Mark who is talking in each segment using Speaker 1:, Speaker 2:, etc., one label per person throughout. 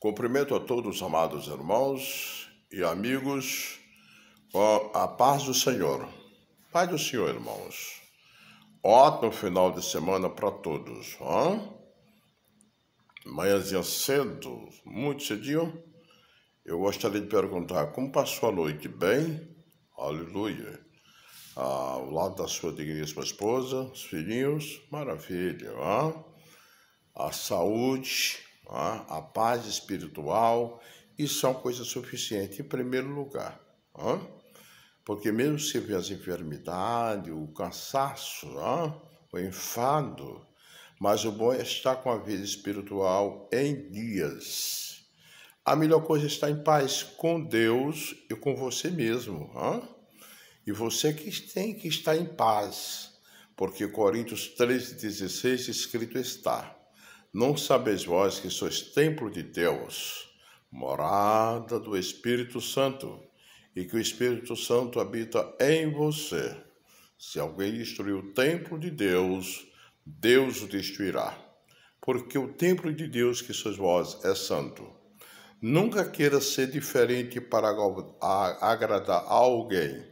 Speaker 1: Cumprimento a todos, amados irmãos e amigos, com a paz do Senhor. Paz do Senhor, irmãos. Ótimo final de semana para todos. Hein? Manhãzinha cedo, muito cedinho, eu gostaria de perguntar como passou a noite? Bem? Aleluia. Ah, ao lado da sua digníssima esposa, os filhinhos, maravilha. Hein? A saúde a paz espiritual, isso são é coisas suficientes em primeiro lugar. Porque mesmo se vê as enfermidades, o cansaço, o enfado, mas o bom é estar com a vida espiritual em dias. A melhor coisa é estar em paz com Deus e com você mesmo. E você que tem que estar em paz, porque Coríntios 13,16 escrito está não sabeis vós que sois templo de Deus, morada do Espírito Santo, e que o Espírito Santo habita em você. Se alguém destruir o templo de Deus, Deus o destruirá, porque o templo de Deus que sois vós é santo. Nunca queira ser diferente para agradar a alguém.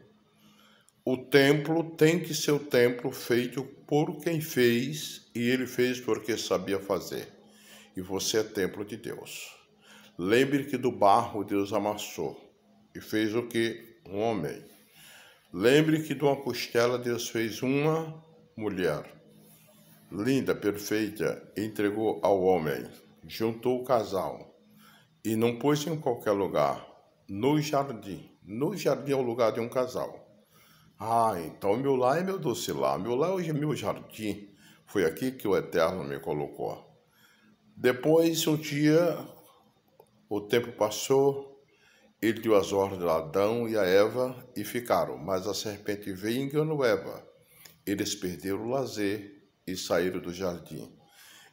Speaker 1: O templo tem que ser o templo feito por quem fez, e ele fez porque sabia fazer. E você é templo de Deus. Lembre que do barro Deus amassou e fez o que? Um homem. Lembre que de uma costela Deus fez uma mulher. Linda, perfeita, entregou ao homem, juntou o casal e não pôs em qualquer lugar, no jardim. No jardim é o lugar de um casal. Ah, então meu lá é meu doce lá, meu lá hoje é meu jardim. Foi aqui que o Eterno me colocou. Depois, um dia, o tempo passou, ele deu as ordens a Adão e a Eva e ficaram, mas a serpente veio e enganou Eva. Eles perderam o lazer e saíram do jardim.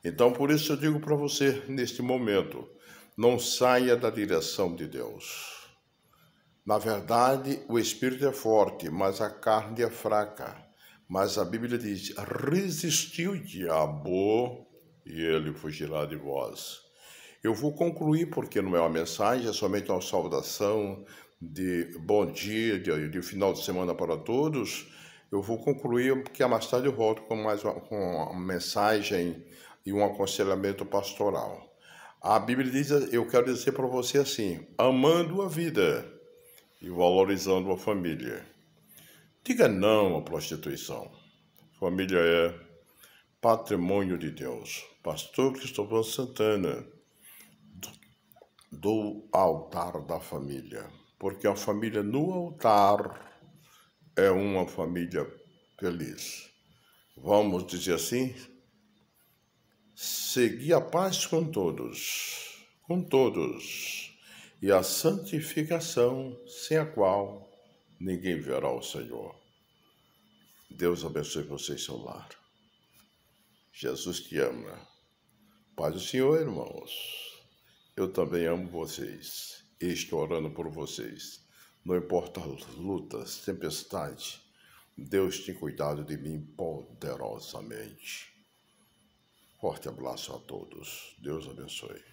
Speaker 1: Então, por isso eu digo para você, neste momento, não saia da direção de Deus. Na verdade, o espírito é forte, mas a carne é fraca. Mas a Bíblia diz: resistiu o diabo e ele fugirá de vós. Eu vou concluir, porque não é uma mensagem, é somente uma saudação de bom dia, de, de final de semana para todos. Eu vou concluir, porque mais tarde eu volto com mais uma, com uma mensagem e um aconselhamento pastoral. A Bíblia diz, eu quero dizer para você assim: amando a vida e valorizando a família. Diga não à prostituição. Família é patrimônio de Deus. Pastor Cristóvão Santana, do altar da família, porque a família no altar é uma família feliz. Vamos dizer assim, seguir a paz com todos, com todos e a santificação, sem a qual ninguém verá o Senhor. Deus abençoe você e seu lar. Jesus te ama. Paz do Senhor, irmãos. Eu também amo vocês e estou orando por vocês. Não importa lutas, tempestade, Deus tem cuidado de mim poderosamente. Forte abraço a todos. Deus abençoe.